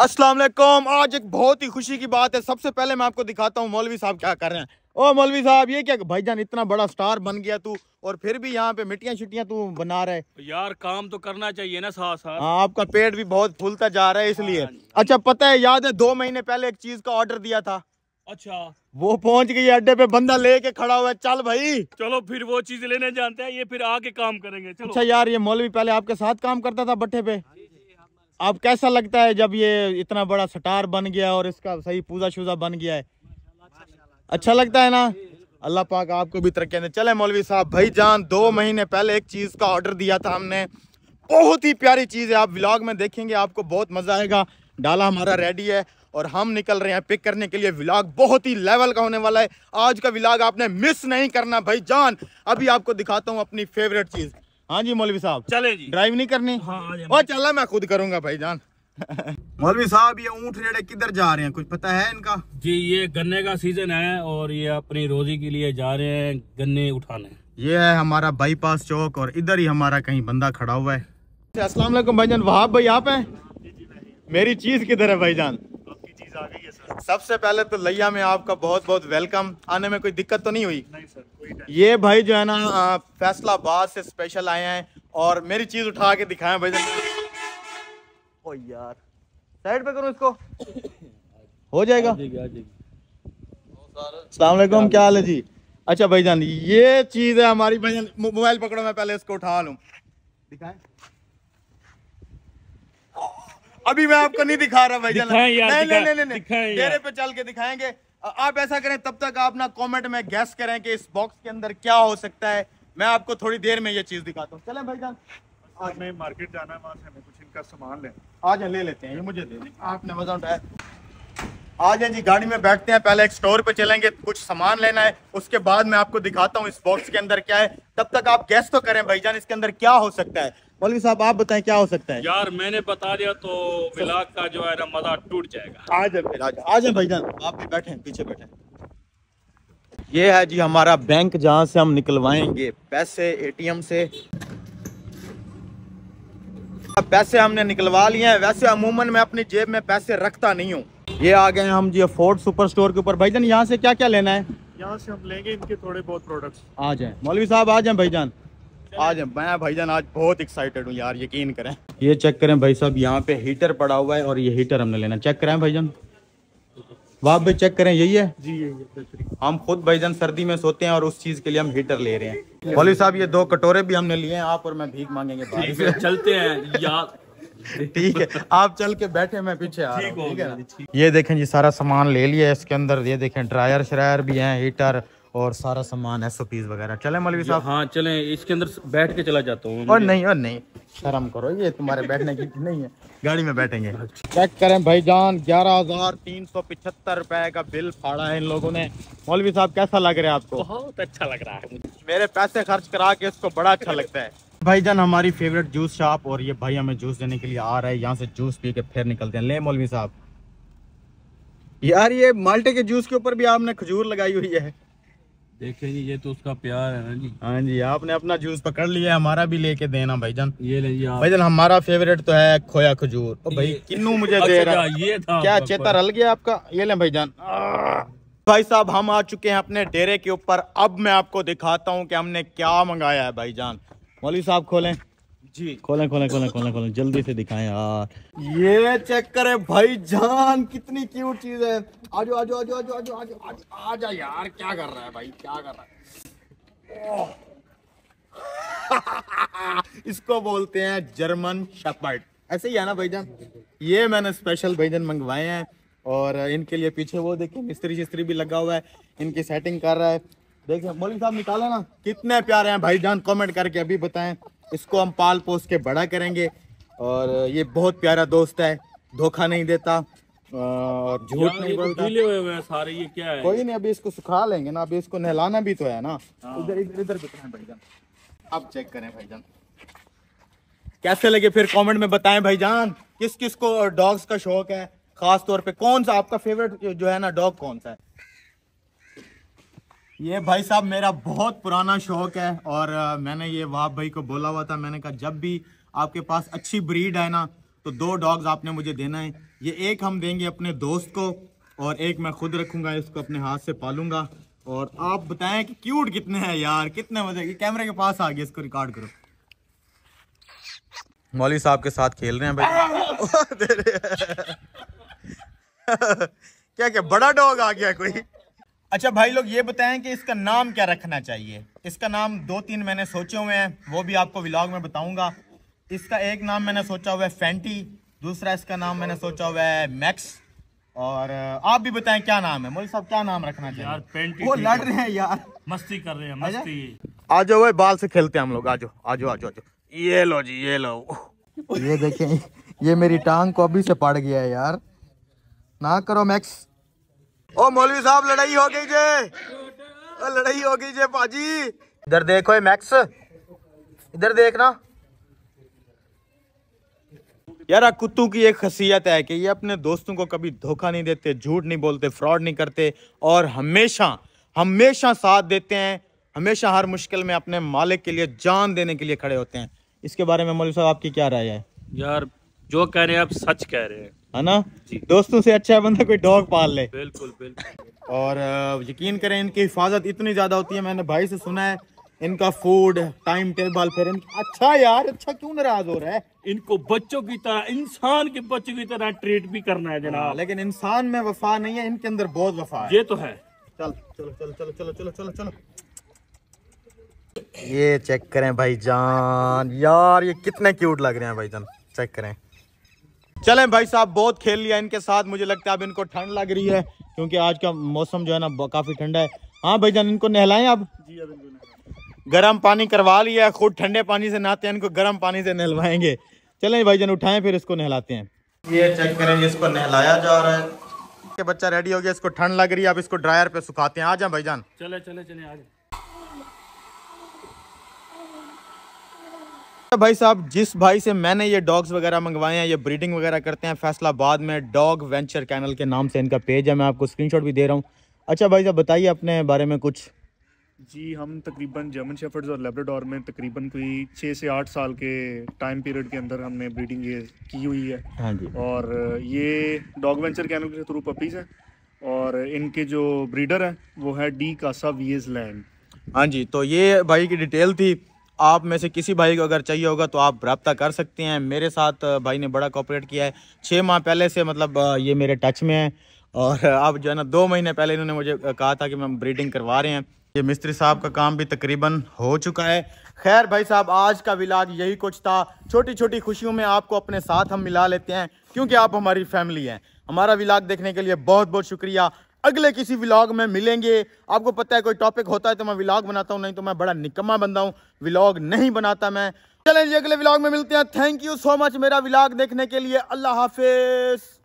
अस्सलाम वालेकुम आज एक बहुत ही खुशी की बात है सबसे पहले मैं आपको दिखाता हूँ मौलवी साहब क्या कर रहे हैं ओ मौलवी साहब ये क्या भाईजान इतना बड़ा स्टार बन गया तू और फिर भी यहाँ पे मिट्टियाँ छिट्टियाँ तू बना रहे यार काम तो करना चाहिए ना साथ साथ हाँ आपका पेट भी बहुत फूलता जा रहा है इसलिए हाँ, अच्छा पता है याद है दो महीने पहले एक चीज का ऑर्डर दिया था अच्छा वो पहुंच गई अड्डे पे बंदा लेके खड़ा हुआ है चल भाई चलो फिर वो चीज लेने जानते हैं ये फिर आके काम करेंगे चलो अच्छा यार ये मौलवी पहले आपके साथ काम करता था बट्ठे पे अब कैसा लगता है जब ये इतना बड़ा सटार बन गया और इसका सही पूजा शूजा बन गया है अच्छा लगता है ना अल्लाह पाक आपको भी तरक्की चले मौलवी साहब भाई जान दो महीने पहले एक चीज़ का ऑर्डर दिया था हमने बहुत ही प्यारी चीज़ है आप व्लॉग में देखेंगे आपको बहुत मज़ा आएगा डाला हमारा रेडी है और हम निकल रहे हैं पिक करने के लिए व्लॉग बहुत ही लेवल का होने वाला है आज का व्लॉग आपने मिस नहीं करना भाई जान अभी आपको दिखाता हूँ अपनी फेवरेट चीज़ हाँ जी मौलवी साहब चले जी ड्राइव नहीं करनी हाँ, हाँ, हाँ चल मैं खुद करूंगा भाई जान मौलवी साहब ये ऊँट जेड़े किधर जा रहे हैं कुछ पता है इनका जी ये गन्ने का सीजन है और ये अपनी रोजी के लिए जा रहे हैं गन्ने उठाने ये है हमारा बाईपास चौक और इधर ही हमारा कहीं बंदा खड़ा हुआ है असला जान वहाब भाई आप हैं मेरी चीज किधर है भाईजान सबसे पहले तो लैया में आपका बहुत बहुत वेलकम आने में कोई दिक्कत तो नहीं हुई नहीं सर कोई ये भाई जो है ना फैसलाबाद से स्पेशल आए हैं और मेरी चीज उठा के दिखाए भाई ओ यार साइड पे करूँ इसको हो जाएगा वालेकुम क्या हाल है जी अच्छा भाईजान ये चीज है हमारी भाई मोबाइल पकड़ो मैं पहले इसको उठा लूँ दिखाए अभी मैं आपको नहीं दिखा रहा भाई नहीं नहीं नहीं नहीं चेहरे पे चल के दिखाएंगे आप ऐसा करें तब तक आप ना कॉमेंट में गैस करें कि इस बॉक्स के अंदर क्या हो सकता है मैं आपको थोड़ी देर में ये चीज दिखाता हूँ चले भाई जान आज मैं मार्केट जाना है वहाँ से हमें कुछ इनका सामान लेना आज ले लेते हैं ये मुझे दे आपने मजा उठाया आ जाए जी गाड़ी में बैठते हैं पहले एक स्टोर पे चलेंगे कुछ सामान लेना है उसके बाद मैं आपको दिखाता हूँ इस बॉक्स के अंदर क्या है तब तक आप गैस तो करें जान इसके अंदर क्या हो सकता है मौलवी साहब आप बताएं क्या हो सकता है यार मैंने बता दिया तो विलाग का जो है ना मजा टूट जाएगा आ जाए फिर आ जाए जान आप भी बैठे पीछे बैठे ये है जी हमारा बैंक जहाँ से हम निकलवाएंगे पैसे एटीएम से पैसे हमने निकलवा लिए हैं वैसे अमूमन मैं अपनी जेब में पैसे रखता नहीं हूँ ये आ गए हम जी फोर्ड सुपर स्टोर के ऊपर भाई जान यहाँ से क्या क्या लेना है यहाँ से हम लेंगे इनके थोड़े बहुत प्रोडक्ट्स आ जाए मौलवी साहब आ जाए भाई जान आज मैं भाई जान आज बहुत एक्साइटेड हूँ यार यकीन करें ये चेक करें भाई साहब यहाँ पे हीटर पड़ा हुआ है और ये हीटर हमने लेना चेक करें भाई जान वाह भाई चेक करें यही है जी यही है हम खुद भाईजान सर्दी में सोते हैं और उस चीज के लिए हम हीटर ले रहे हैं मौलवी साहब ये दो कटोरे भी हमने लिए हैं आप और मैं भीख मांगेंगे चलते हैं यार ठीक है आप चल के बैठे मैं पीछे आ ठीक है ये देखें जी सारा सामान ले लिया इसके अंदर ये देखें ड्रायर श्रायर भी हैं हीटर और सारा सामान एसओ पीस वगैरह चले मौलवी साहब हाँ चले इसके अंदर बैठ के चला जाता हूँ और नहीं और नहीं शर्म करो ये तुम्हारे बैठने की नहीं है गाड़ी में बैठेंगे चेक करें भाई जान ग्यारह हजार तीन सौ पिछहत्तर रुपए का बिल फाड़ा है इन लोगों ने मौलवी साहब कैसा लग रहा है आपको बहुत अच्छा लग रहा है मेरे पैसे खर्च करा के इसको बड़ा अच्छा लगता है भाई जान हमारी फेवरेट जूस शॉप और ये भाई हमें जूस देने के लिए आ रहा है यहाँ से जूस पी के फिर निकलते हैं ले मौलवी साहब यार ये माल्टे के जूस के ऊपर भी आपने खजूर लगाई हुई है देखे जी ये तो उसका प्यार है ना जी हाँ जी आपने अपना जूस पकड़ लिया हमारा भी लेके देना जान ये ले जी आप जान हमारा फेवरेट तो है खोया खजूर ओ भाई किन्नू मुझे दे अच्छा, रहा है ये था क्या चेता रल गया आपका ये ले भाईजान भाई साहब हम आ चुके हैं अपने डेरे के ऊपर अब मैं आपको दिखाता हूँ कि हमने क्या मंगाया है भाईजान मौली साहब खोलें जी खोलें खोलें खोलें खोलें खोलें जल्दी से दिखाएं यार ये चेक करें भाई जान कितनी क्यूट चीज है आज आजो आजो आजो आजो आजो आजो आजो आजा यार क्या कर रहा है भाई क्या कर रहा है इसको बोलते हैं जर्मन शपर्ट ऐसे ही है ना भाईजान ये मैंने स्पेशल भाईजान मंगवाए हैं और इनके लिए पीछे वो देखिए मिस्त्री शिस्त्री भी लगा हुआ है इनकी सेटिंग कर रहा है देखिए मोलिक साहब निकालो ना कितने प्यारे हैं भाई जान कॉमेंट करके अभी बताएं इसको हम पाल पोस के बड़ा करेंगे और ये बहुत प्यारा दोस्त है धोखा नहीं देता और झूठ नहीं तो बोलता हुए हुए सारे ये क्या है कोई नहीं अभी इसको सुखा लेंगे ना अभी इसको नहलाना भी तो है ना हाँ। इधर इधर इधर बिठाएं भाईजान अब चेक करें भाई जान कैसे लगे फिर कमेंट में बताएं जान किस किस को डॉग्स का शौक है खास तौर पे कौन सा आपका फेवरेट जो है ना डॉग कौन सा है ये भाई साहब मेरा बहुत पुराना शौक है और मैंने ये वहाब भाई को बोला हुआ था मैंने कहा जब भी आपके पास अच्छी ब्रीड है ना तो दो डॉग्स आपने मुझे देना है ये एक हम देंगे अपने दोस्त को और एक मैं खुद रखूंगा इसको अपने हाथ से पालूंगा और आप बताएं कि क्यूट कितने हैं यार कितने मजे के कैमरे के पास आ गए इसको रिकॉर्ड करो मौली साहब के साथ खेल रहे हैं भाई क्या क्या बड़ा डॉग आ गया कोई अच्छा भाई लोग ये बताएं कि इसका नाम क्या रखना चाहिए इसका नाम दो तीन मैंने सोचे हुए हैं वो भी आपको व्लॉग में बताऊंगा इसका एक नाम मैंने सोचा हुआ है फैंटी दूसरा इसका नाम मैंने सोचा हुआ है मैक्स और आप भी बताएं क्या नाम है मोदी साहब क्या नाम रखना चाहिए यार वो लड़ रहे हैं यार मस्ती कर रहे हैं मस्ती आ जाओ भाई बाल से खेलते हैं हम लोग आज आज आज आज ये लो जी ये लो ये देखे ये मेरी टांग को अभी से पड़ गया है यार ना करो मैक्स ओ मौलवी साहब लड़ाई हो गई जे लड़ाई हो गई जे पाजी इधर देखो ये मैक्स इधर देखना यार कुत्तों की एक खासियत है कि ये अपने दोस्तों को कभी धोखा नहीं देते झूठ नहीं बोलते फ्रॉड नहीं करते और हमेशा हमेशा साथ देते हैं हमेशा हर मुश्किल में अपने मालिक के लिए जान देने के लिए खड़े होते हैं इसके बारे में मौलवी साहब आपकी क्या राय है यार जो कह रहे हैं आप सच कह रहे हैं है ना दोस्तों से अच्छा बंदा कोई डॉग पाल ले बिल्कुल बिल्कुल और यकीन करें इनकी हिफाजत इतनी ज्यादा होती है मैंने भाई से सुना है इनका फूड टाइम टेबल फिर अच्छा यार अच्छा क्यों नाराज हो रहा है इनको बच्चों की तरह इंसान के बच्चों की तरह ट्रीट भी करना है जनाब हाँ, लेकिन इंसान में वफा नहीं है इनके अंदर बहुत वफा है ये तो है चल चलो चलो चलो चलो चलो चलो चलो ये चेक करें भाई जान यार ये कितने क्यूट लग रहे हैं भाई जान चेक करें चले भाई साहब बहुत खेल लिया इनके साथ मुझे लगता है अब इनको ठंड लग रही है क्योंकि आज का मौसम जो है ना काफी ठंडा है हाँ भाई जान इनको नहलाएं आप जी अब गर्म पानी करवा लिया है खुद ठंडे पानी से नहाते हैं इनको गर्म पानी से नहलवाएंगे चले भाई जान उठाएं फिर इसको नहलाते हैं ये चेक करेंगे इसको नहलाया जा रहा है बच्चा रेडी हो गया इसको ठंड लग रही है अब इसको ड्रायर पे सुखाते हैं आ जाए भाई जान चले चले चले आ भाई साहब जिस भाई से मैंने ये डॉग्स वगैरह मंगवाए हैं ये ब्रीडिंग वगैरह करते हैं फैसलाबाद में डॉग वेंचर कैनल के नाम से इनका पेज है मैं आपको स्क्रीनशॉट भी दे रहा हूँ अच्छा भाई साहब बताइए अपने बारे में कुछ जी हम तकरीबन जर्मन शेफर्ड्स और लेबरेडोर में तकरीबन कोई छः से आठ साल के टाइम पीरियड के अंदर हमने ब्रीडिंग ये की हुई है हाँ जी और ये डॉग वेंचर कैनल के थ्रू पपीज़ हैं और इनके जो ब्रीडर हैं वो है डी कासा वी लैंड हाँ जी तो ये भाई की डिटेल थी आप में से किसी भाई को अगर चाहिए होगा तो आप रबता कर सकते हैं मेरे साथ भाई ने बड़ा कॉपरेट किया है छः माह पहले से मतलब ये मेरे टच में है और अब जो है ना दो महीने पहले इन्होंने मुझे कहा था कि हम ब्रीडिंग करवा रहे हैं ये मिस्त्री साहब का काम भी तकरीबन हो चुका है खैर भाई साहब आज का विलाग यही कुछ था छोटी छोटी खुशियों में आपको अपने साथ हम मिला लेते हैं क्योंकि आप हमारी फैमिली हैं हमारा विलाग देखने के लिए बहुत बहुत शुक्रिया अगले किसी व्लॉग में मिलेंगे आपको पता है कोई टॉपिक होता है तो मैं व्लॉग बनाता हूँ नहीं तो मैं बड़ा निकम्मा बनता हूँ व्लॉग नहीं बनाता मैं चलें जी अगले व्लॉग में मिलते हैं थैंक यू सो मच मेरा व्लॉग देखने के लिए अल्लाह हाफिज़